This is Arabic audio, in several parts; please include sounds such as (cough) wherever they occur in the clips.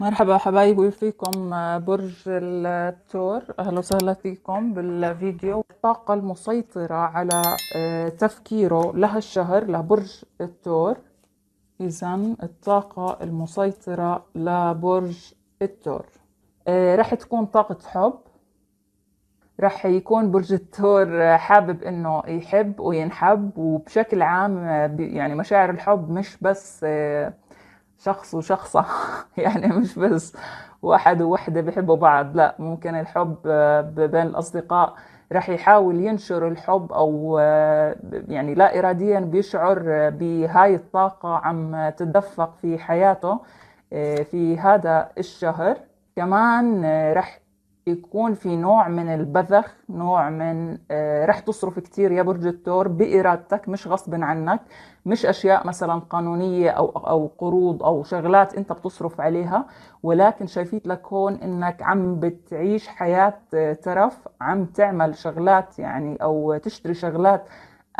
مرحبا حبايبي فيكم آه، برج الثور اهلا وسهلا فيكم بالفيديو الطاقة المسيطرة على آه، تفكيره لهالشهر لبرج الثور اذا الطاقة المسيطرة لبرج الثور آه، رح تكون طاقة حب رح يكون برج الثور حابب انه يحب وينحب وبشكل عام يعني مشاعر الحب مش بس شخص وشخصة (laughs) يعني مش بس واحد ووحدة بيحبوا بعض لا ممكن الحب آه، بين الأصدقاء رح يحاول ينشر الحب أو آه، يعني لا إراديا بيشعر آه، بهاي الطاقة عم تتدفق في حياته في هذا الشهر كمان رح يكون في نوع من البذخ نوع من آه، رح تصرف كتير يا برج الثور بإرادتك مش غصب عنك مش أشياء مثلا قانونية أو, أو قروض أو شغلات أنت بتصرف عليها ولكن شايفيت لك هون أنك عم بتعيش حياة آه، ترف عم تعمل شغلات يعني أو تشتري شغلات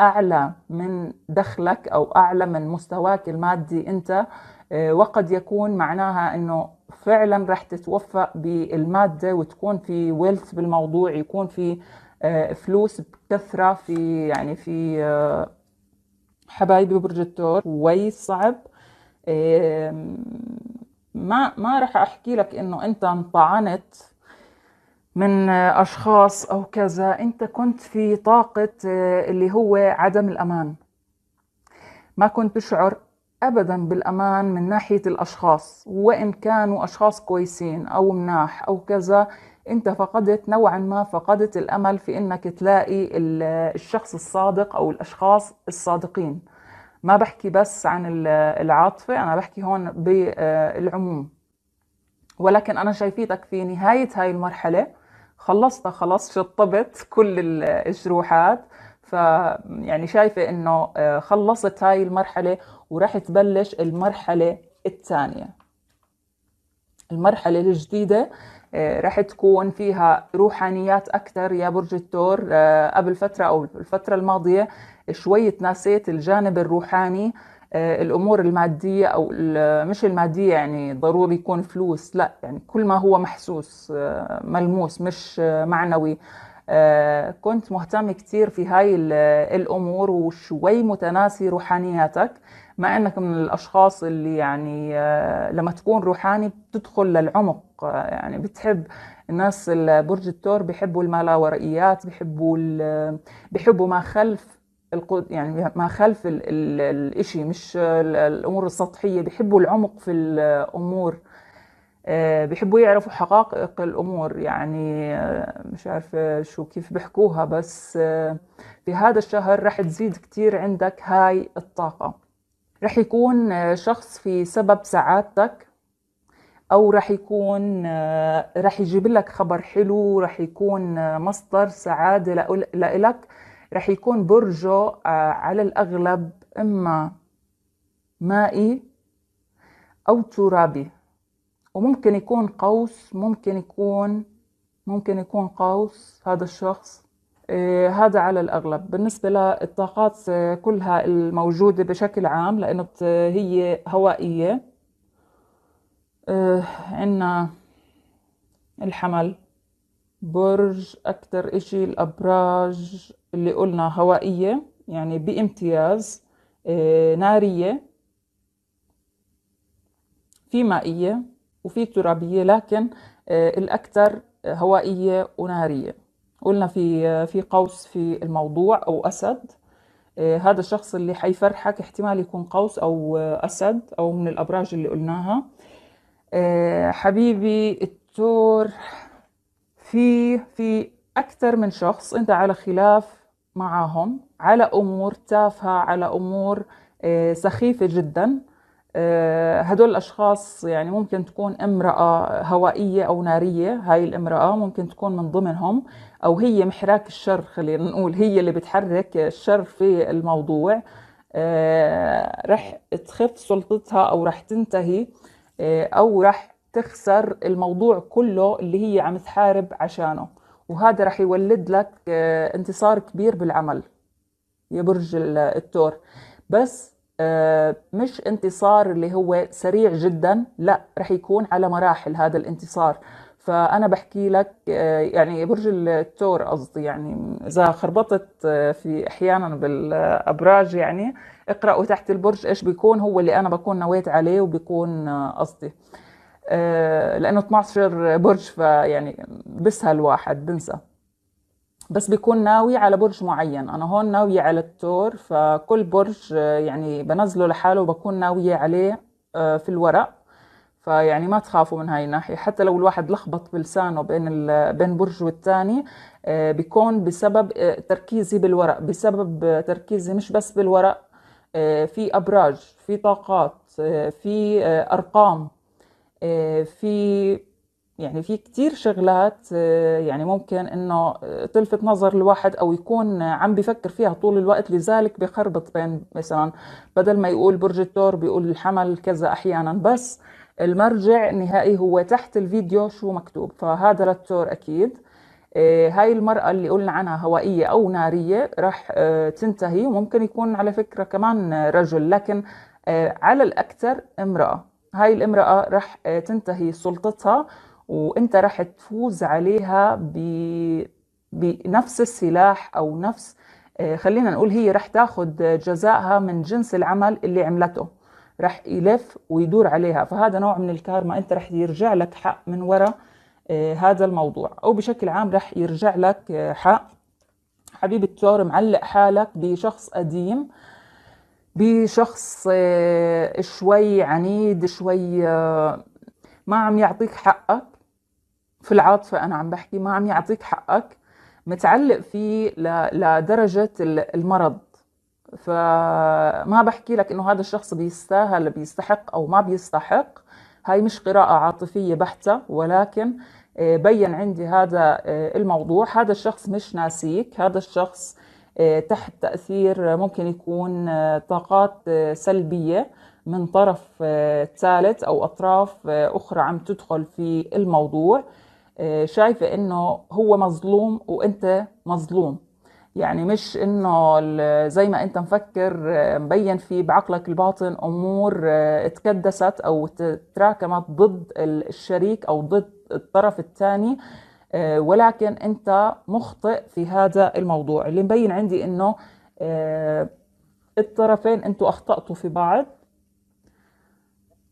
أعلى من دخلك أو أعلى من مستواك المادي أنت آه، وقد يكون معناها انه فعلا راح تتوفق بالماده وتكون في ويلث بالموضوع يكون في آه، فلوس بكثره في يعني في آه، حبايبي برج الثور وي صعب ما ما راح احكي لك انه انت انطعنت من اشخاص او كذا انت كنت في طاقه اللي هو عدم الامان ما كنت بشعر ابدا بالامان من ناحيه الاشخاص وان كانوا اشخاص كويسين او مناح او كذا انت فقدت نوعا ما فقدت الامل في انك تلاقي الشخص الصادق او الاشخاص الصادقين ما بحكي بس عن العاطفه انا بحكي هون بالعموم آه، ولكن انا شايفيتك في نهايه هاي المرحله خلصت خلاص شطبت كل الجروحات يعني شايفه انه آه، خلصت هاي المرحله وراح تبلش المرحلة الثانية المرحلة الجديدة آه، راح تكون فيها روحانيات أكثر يا برج الثور آه، قبل فترة أو الفترة الماضية شوي تناسيت الجانب الروحاني آه، الأمور المادية أو مش المادية يعني ضروري يكون فلوس لا يعني كل ما هو محسوس ملموس مش معنوي كنت مهتم كثير في هاي الأمور وشوي متناسي روحانياتك مع انك من الاشخاص اللي يعني آه، لما تكون روحاني بتدخل للعمق آه، يعني بتحب الناس برج الثور بيحبوا المالاورائيات بيحبوا بيحبوا ما خلف القد يعني ما خلف ال... ال... الإشي مش الأمور السطحية بيحبوا العمق في الأمور آه، بيحبوا يعرفوا حقائق الأمور يعني مش عارفة شو كيف بيحكوها بس في هذا الشهر رح تزيد كتير عندك هاي الطاقة رح يكون آه، شخص في سبب سعادتك او رح يكون آه، رح يجيب لك خبر حلو رح يكون آه، مصدر سعاده لإلك رح يكون برجه على الاغلب اما مائي او ترابي وممكن يكون قوس ممكن يكون ممكن يكون قوس هذا الشخص إيه، هذا على الأغلب بالنسبة للطاقات إيه، كلها الموجودة بشكل عام لأنه هي هوائية إيه، عنا الحمل برج أكتر إشي الأبراج اللي قلنا هوائية يعني بامتياز نارية في مائية وفي ترابية لكن الأكثر هوائية ونارية قلنا في في قوس في الموضوع او اسد آه، هذا الشخص اللي حيفرحك احتمال يكون قوس او آه، اسد او من الابراج اللي قلناها آه، حبيبي التور في في اكثر من شخص انت على خلاف معاهم على امور تافهه على امور سخيفه جدا آه، هدول الأشخاص يعني ممكن تكون امرأة هوائية أو نارية هاي الامرأة ممكن تكون من ضمنهم أو هي محراك الشر خلينا نقول هي اللي بتحرك الشر في الموضوع آه، رح تخف سلطتها أو رح تنتهي آه، أو رح تخسر الموضوع كله اللي هي عم تحارب عشانه وهذا رح يولد لك انتصار كبير بالعمل يا برج الثور بس آه، مش انتصار اللي هو سريع جدا لا رح يكون على مراحل هذا الانتصار فانا بحكي لك آه، يعني برج الثور قصدي يعني اذا خربطت آه، في احيانا بالابراج يعني اقراوا تحت البرج ايش بيكون هو اللي انا بكون نويت عليه وبيكون قصدي لانه 12 برج فيعني بسهل واحد بنسى بس بيكون ناوي على برج معين انا هون ناوية على التور فكل برج آه، يعني بنزله لحاله وبكون ناوية عليه آه، في الورق فيعني ما تخافوا من هاي الناحية حتى لو الواحد لخبط بلسانه بين بين برج والتاني آه، بيكون بسبب تركيزي بالورق بسبب تركيزي مش بس بالورق في أبراج في طاقات في أرقام في يعني في كتير شغلات آه، يعني ممكن انه آه، تلفت نظر الواحد او يكون عم بفكر فيها طول الوقت لذلك بخربط بين مثلا بدل ما يقول برج الثور بيقول الحمل كذا احيانا بس المرجع النهائي هو تحت الفيديو شو مكتوب فهذا للثور اكيد آه، هاي المرأة اللي قلنا عنها هوائية أو نارية راح تنتهي وممكن يكون على فكرة كمان رجل لكن على الأكثر امرأة هاي الامرأة راح تنتهي سلطتها وانت راح تفوز عليها ب... بنفس السلاح او نفس آه، خلينا نقول هي رح تاخذ جزائها من جنس العمل اللي عملته رح يلف ويدور عليها فهذا نوع من الكارما انت رح يرجع لك حق من وراء آه، هذا الموضوع او بشكل عام رح يرجع لك آه، حق حبيب التور معلق حالك بشخص قديم بشخص شوي عنيد شوي ما عم يعطيك حقك في العاطفة أنا عم بحكي ما عم يعطيك حقك متعلق فيه لدرجة المرض فما بحكي لك انه هذا الشخص بيستاهل بيستحق او ما بيستحق هاي مش قراءة عاطفية بحتة ولكن آه، بين عندي هذا آه، الموضوع هذا الشخص مش ناسيك هذا الشخص آه، تحت تأثير ممكن يكون طاقات سلبية من طرف ثالث أو أطراف أخرى عم تدخل في الموضوع آه، شايفه انه هو مظلوم وانت مظلوم يعني مش انه زي ما انت مفكر آه، مبين في بعقلك الباطن امور آه، تكدست او تراكمت ضد الشريك او ضد الطرف الثاني ولكن انت مخطئ في هذا الموضوع اللي مبين عندي انه الطرفين انتوا اخطاتوا في بعض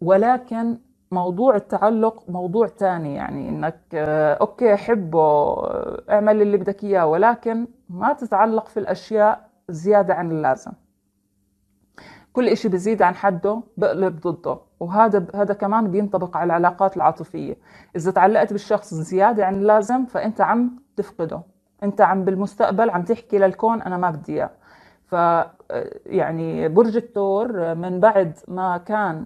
ولكن موضوع التعلق موضوع تاني يعني انك آه، اوكي حبه آه، اعمل اللي بدك اياه ولكن ما تتعلق في الاشياء زيادة عن اللازم كل إشي بزيد عن حده بقلب ضده وهذا هذا كمان بينطبق على العلاقات العاطفية إذا تعلقت بالشخص زيادة عن اللازم فأنت عم تفقده أنت عم بالمستقبل عم تحكي للكون أنا ما بدي إياه ف آه، يعني برج الثور من بعد ما كان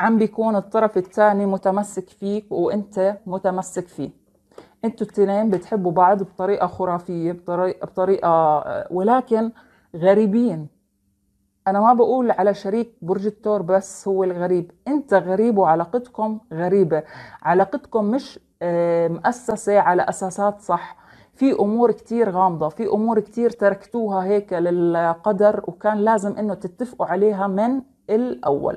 عم بيكون الطرف الثاني متمسك فيك وانت متمسك فيه انتوا التنين بتحبوا بعض بطريقة خرافية بطريقة, بطريقة ولكن غريبين انا ما بقول على شريك برج الثور بس هو الغريب انت غريب وعلاقتكم غريبة علاقتكم مش آه، مؤسسة على اساسات صح في امور كتير غامضه في امور كتير تركتوها هيك للقدر وكان لازم انه تتفقوا عليها من الاول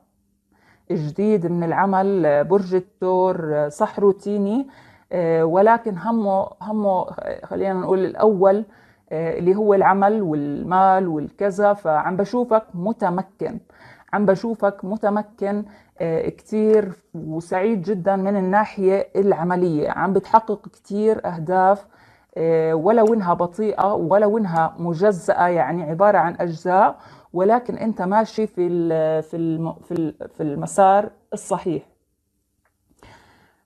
جديد من العمل برج الثور صح روتيني آه، ولكن همه همه خلينا نقول الاول آه، اللي هو العمل والمال والكذا فعم بشوفك متمكن عم بشوفك متمكن آه، كثير وسعيد جدا من الناحية العملية عم بتحقق كثير أهداف ولو إنها بطيئة ولو إنها مجزأة يعني عبارة عن أجزاء ولكن انت ماشي في في في في المسار الصحيح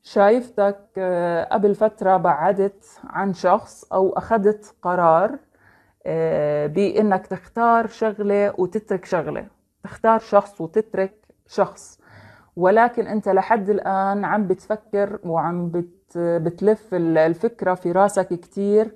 شايفتك آه، قبل فتره بعدت عن شخص او اخذت قرار آه، بانك تختار شغله وتترك شغله تختار شخص وتترك شخص ولكن انت لحد الان عم بتفكر وعم بتلف الفكره في راسك كتير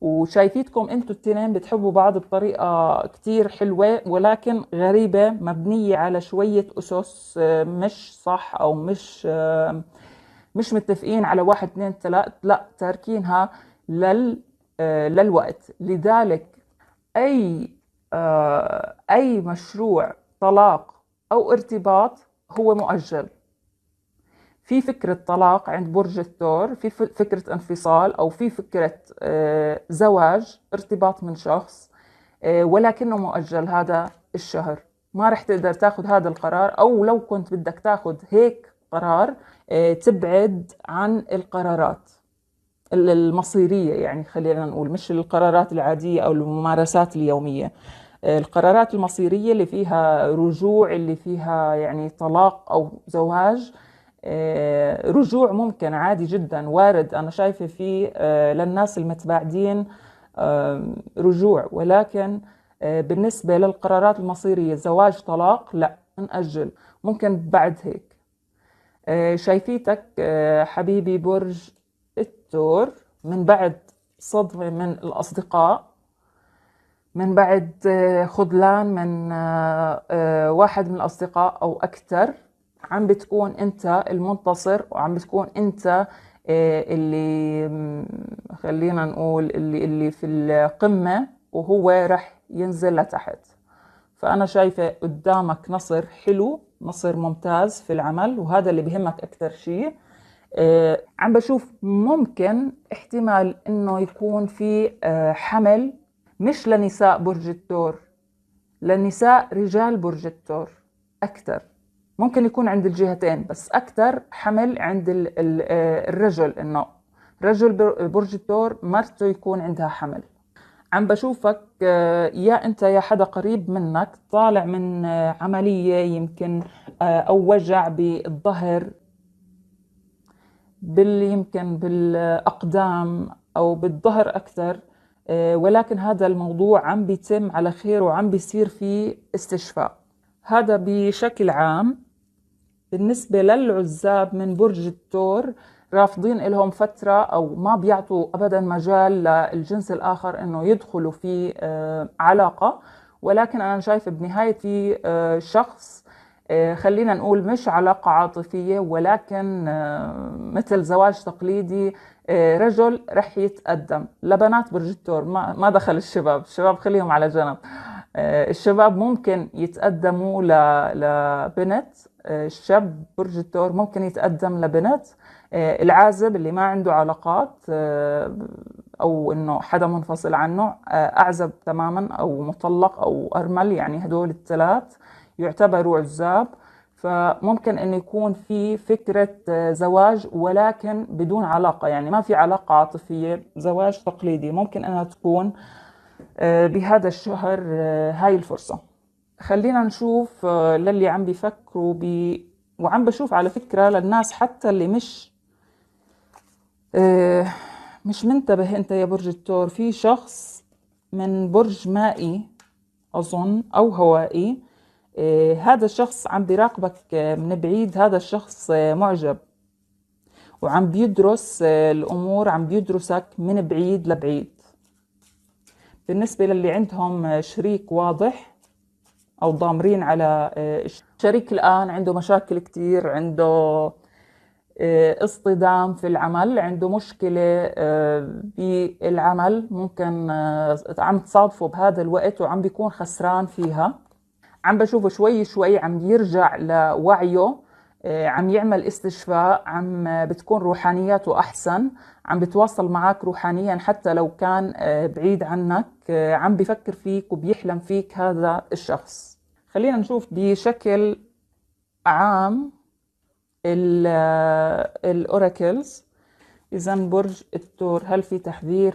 وشايفيتكم انتوا التنين بتحبوا بعض بطريقة كتير حلوة ولكن غريبة مبنية على شوية أسس آه، مش صح أو مش آه، مش متفقين على واحد اثنين ثلاث لا تاركينها لل آه، للوقت لذلك أي أي مشروع طلاق أو ارتباط هو مؤجل في فكرة طلاق عند برج الثور في فكرة انفصال أو في فكرة آه، زواج ارتباط من شخص آه، ولكنه مؤجل هذا الشهر ما رح تقدر تاخذ هذا القرار أو لو كنت بدك تاخذ هيك قرار آه، تبعد عن القرارات المصيرية يعني خلينا نقول مش القرارات العادية أو الممارسات اليومية القرارات المصيرية اللي فيها رجوع اللي فيها يعني طلاق أو زواج آه، رجوع ممكن عادي جدا وارد أنا شايفة فيه آه، للناس المتباعدين آه، رجوع ولكن بالنسبة للقرارات المصيرية زواج طلاق لا نأجل ممكن بعد هيك شايفيتك حبيبي برج الثور من بعد صدمة من الأصدقاء من بعد خذلان من واحد من الأصدقاء أو أكثر عم بتكون انت المنتصر وعم بتكون انت آه، اللي خلينا نقول اللي اللي في القمه وهو رح ينزل لتحت فانا شايفه قدامك نصر حلو نصر ممتاز في العمل وهذا اللي بهمك اكثر شيء آه، عم بشوف ممكن احتمال انه يكون في آه، حمل مش لنساء برج الثور لنساء رجال برج الثور اكثر ممكن يكون عند الجهتين بس أكثر حمل عند آه، الرجل إنه رجل برج الثور مرته يكون عندها حمل عم بشوفك آه، يا انت يا حدا قريب منك طالع من آه، عمليه يمكن او وجع بالظهر بال يمكن بالاقدام او بالظهر اكثر ولكن هذا الموضوع عم بيتم على خير وعم بيصير فيه استشفاء هذا بشكل عام بالنسبة للعزاب من برج الثور رافضين لهم فترة أو ما بيعطوا أبدا مجال للجنس الآخر أنه يدخلوا في آه، علاقة ولكن أنا شايفة بنهايتي آه، شخص آه، خلينا نقول مش علاقة عاطفية ولكن مثل زواج تقليدي رجل رح يتقدم لبنات برج الثور ما دخل الشباب الشباب خليهم على جنب الشباب ممكن يتقدموا لبنت الشاب برج الثور ممكن يتقدم لبنت آه، العازب اللي ما عنده علاقات آه، او انه حدا منفصل عنه آه، اعزب تماما او مطلق او ارمل يعني هدول الثلاث يعتبروا عزاب فممكن انه يكون في فكره زواج ولكن بدون علاقه يعني ما في علاقه عاطفيه زواج تقليدي ممكن انها تكون بهذا الشهر هاي الفرصه خلينا نشوف آه، للي عم بيفكروا ب بي وعم بشوف على فكرة للناس حتى اللي مش آه، مش منتبه انت يا برج الثور في شخص من برج مائي اظن او هوائي آه، هذا الشخص عم بيراقبك من بعيد هذا الشخص معجب وعم بيدرس الامور عم بيدرسك من بعيد لبعيد بالنسبه للي عندهم شريك واضح او ضامرين على آه، الشريك الان عنده مشاكل كثير عنده آه، اصطدام في العمل عنده مشكلة بالعمل آه، ممكن عم تصادفه بهذا الوقت وعم بيكون خسران فيها عم بشوفه شوي شوي عم يرجع لوعيه آه، عم يعمل استشفاء عم بتكون روحانياته أحسن عم بتواصل معك روحانيا حتى لو كان آه، بعيد عنك آه، عم بفكر فيك وبيحلم فيك هذا الشخص خلينا نشوف بشكل عام الأوراكلز إذا برج الثور هل في تحذير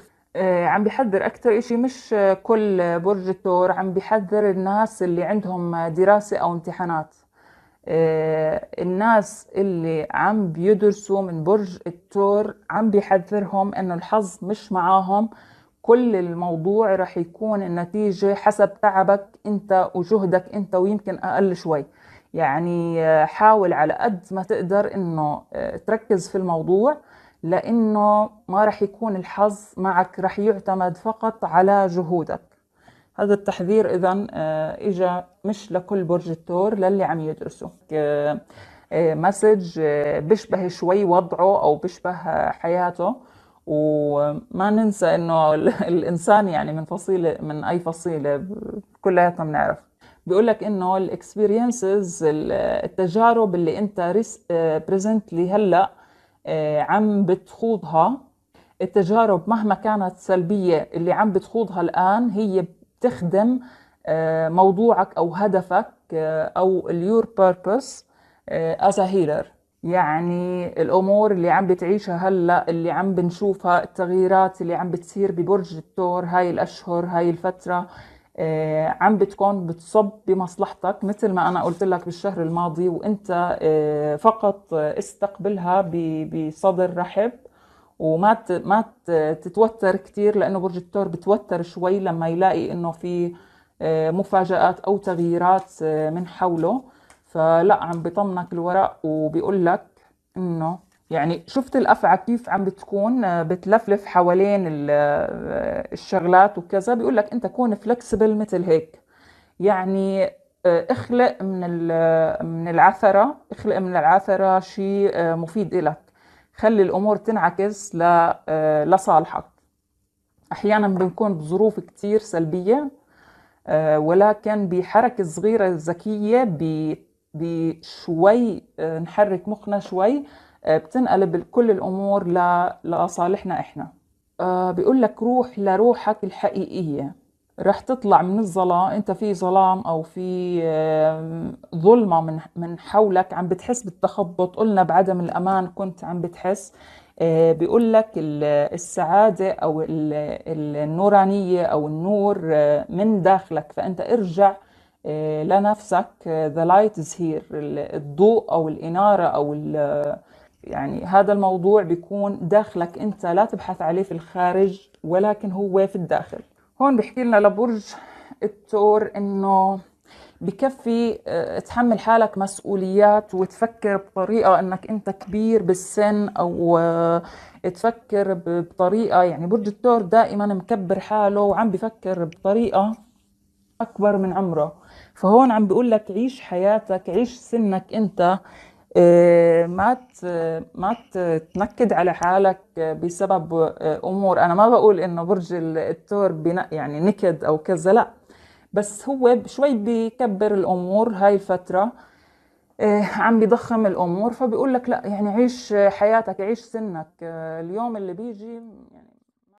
عم بحذر أكثر إشي مش كل برج الثور عم بحذر الناس اللي عندهم دراسة أو امتحانات آه، الناس اللي عم بيدرسوا من برج التور عم بيحذرهم انه الحظ مش معاهم كل الموضوع رح يكون النتيجة حسب تعبك انت وجهدك انت ويمكن اقل شوي يعني آه، حاول على قد ما تقدر انه آه، تركز في الموضوع لانه ما رح يكون الحظ معك رح يعتمد فقط على جهودك هذا التحذير إذا آه، اجى مش لكل برج الثور للي عم يدرسوا آه، مسج آه، بيشبه شوي وضعه أو بيشبه حياته وما ننسى انه الانسان يعني من فصيله من اي فصيله كلياتنا بنعرف بيقول لك انه الاكسبيرينسز التجارب اللي انت بريزنتلي هلا عم بتخوضها التجارب مهما كانت سلبيه اللي عم بتخوضها الان هي تخدم آه، موضوعك او هدفك آه، او اليور بيربس از هيلر يعني الامور اللي عم بتعيشها هلا اللي عم بنشوفها التغييرات اللي عم بتصير ببرج الثور هاي الاشهر هاي الفتره آه، عم بتكون بتصب بمصلحتك مثل ما انا قلت لك بالشهر الماضي وانت فقط استقبلها بصدر رحب وما ما تتوتر كثير لانه برج الثور بتوتر شوي لما يلاقي انه في آه، مفاجآت او تغييرات آه، من حوله فلا عم بيطمنك الورق وبيقول لك انه يعني شفت الافعى كيف عم بتكون آه، بتلفلف حوالين الشغلات وكذا بيقول لك انت كون فلكسبل مثل هيك يعني اخلق من من العثره اخلق من العثره شيء مفيد لك خلي الامور تنعكس آه، لصالحك احيانا بنكون بظروف كتير سلبيه آه، ولكن بحركه صغيره ذكيه بشوي آه، نحرك مخنا شوي بتنقلب كل الامور لصالحنا احنا بيقول لك روح لروحك الحقيقيه رح تطلع من الظلام انت في ظلام او في ظلمه من من حولك عم بتحس بالتخبط قلنا بعدم الامان كنت عم بتحس آه، بيقول لك السعاده او النورانيه او النور آه، من داخلك فانت ارجع آه، لنفسك ذا لايت از هير الضوء او الاناره او يعني هذا الموضوع بيكون داخلك انت لا تبحث عليه في الخارج ولكن هو في الداخل هون بيحكي لنا لبرج الثور انه بكفي آه، تحمل حالك مسؤوليات وتفكر بطريقة انك انت كبير بالسن او آه، تفكر بطريقة يعني برج الثور دائما مكبر حاله وعم بفكر بطريقة اكبر من عمره فهون عم بيقول لك عيش حياتك عيش سنك انت إيه، ما ما تنكد على حالك بسبب آه، امور انا ما بقول انه برج الثور يعني نكد او كذا لا بس هو شوي بكبر الامور هاي الفتره إيه، عم بيضخم الامور فبيقول لك لا يعني عيش حياتك عيش سنك آه، اليوم اللي بيجي